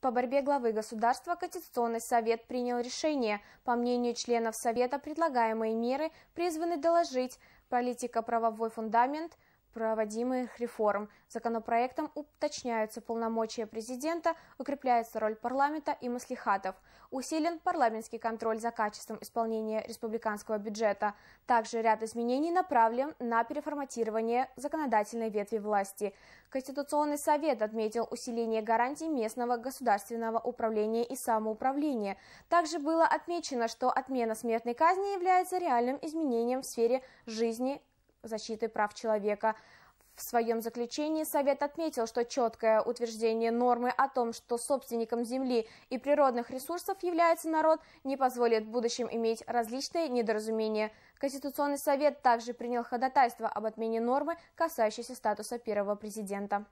По борьбе главы государства Конституционный совет принял решение. По мнению членов совета, предлагаемые меры призваны доложить политико-правовой фундамент проводимых реформ. Законопроектом уточняются полномочия президента, укрепляется роль парламента и маслихатов. Усилен парламентский контроль за качеством исполнения республиканского бюджета. Также ряд изменений направлен на переформатирование законодательной ветви власти. Конституционный совет отметил усиление гарантий местного государственного управления и самоуправления. Также было отмечено, что отмена смертной казни является реальным изменением в сфере жизни защиты прав человека. В своем заключении Совет отметил, что четкое утверждение нормы о том, что собственником земли и природных ресурсов является народ, не позволит в будущем иметь различные недоразумения. Конституционный совет также принял ходатайство об отмене нормы, касающейся статуса первого президента.